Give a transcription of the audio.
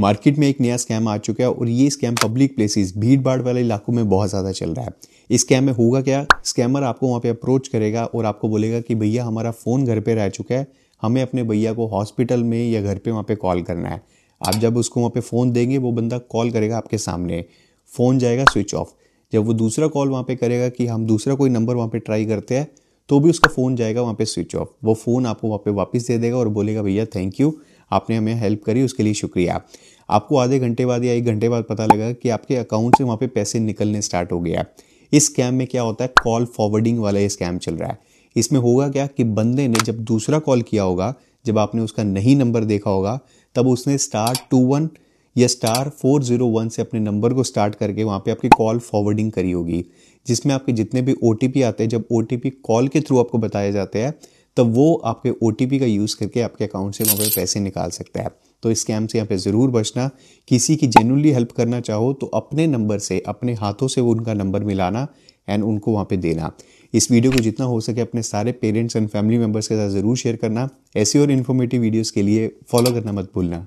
market में एक नया स्कैम आ चुका है और ये स्कैम पब्लिक प्लेसेस भीड़ भाड़ वाले इलाकों में बहुत ज़्यादा चल रहा है इस स्कैम में होगा क्या स्कैमर आपको वहाँ पे अप्रोच करेगा और आपको बोलेगा कि भैया हमारा फ़ोन घर पे रह चुका है हमें अपने भैया को हॉस्पिटल में या घर पे वहाँ पे कॉल करना है आप जब उसको वहाँ पे फ़ोन देंगे वो बंदा कॉल करेगा आपके सामने फ़ोन जाएगा स्विच ऑफ जब वो दूसरा कॉल वहाँ पर करेगा कि हम दूसरा कोई नंबर वहाँ पर ट्राई करते हैं तो भी उसका फ़ोन जाएगा वहाँ पर स्विच ऑफ वो फ़ोन आपको वहाँ पे वापस दे देगा और बोलेगा भैया थैंक यू आपने हमें हेल्प करी उसके लिए शुक्रिया आपको आधे घंटे बाद या एक घंटे बाद पता लगा कि आपके अकाउंट से वहाँ पे पैसे निकलने स्टार्ट हो गया इस स्कैम में क्या होता है कॉल फॉरवर्डिंग वाला ये स्कैम चल रहा है इसमें होगा क्या कि बंदे ने जब दूसरा कॉल किया होगा जब आपने उसका नहीं नंबर देखा होगा तब उसने स्टार टू वन या स्टार फोर जीरो वन से अपने नंबर को स्टार्ट करके वहाँ पे आपकी कॉल फॉरवर्डिंग करी होगी जिसमें आपके जितने भी ओ आते हैं जब ओ कॉल के थ्रू आपको बताए जाते हैं तब वो आपके ओ का यूज़ करके आपके अकाउंट से वहाँ पर पैसे निकाल सकता है तो इस स्कैम से यहाँ पे ज़रूर बचना किसी की जेनुअनली हेल्प करना चाहो तो अपने नंबर से अपने हाथों से वो उनका नंबर मिलाना एंड उनको वहाँ पे देना इस वीडियो को जितना हो सके अपने सारे पेरेंट्स एंड फैमिली मेम्बर्स के साथ ज़रूर शेयर करना ऐसी और इन्फॉर्मेटिव वीडियोज़ के लिए फॉलो करना मत भूलना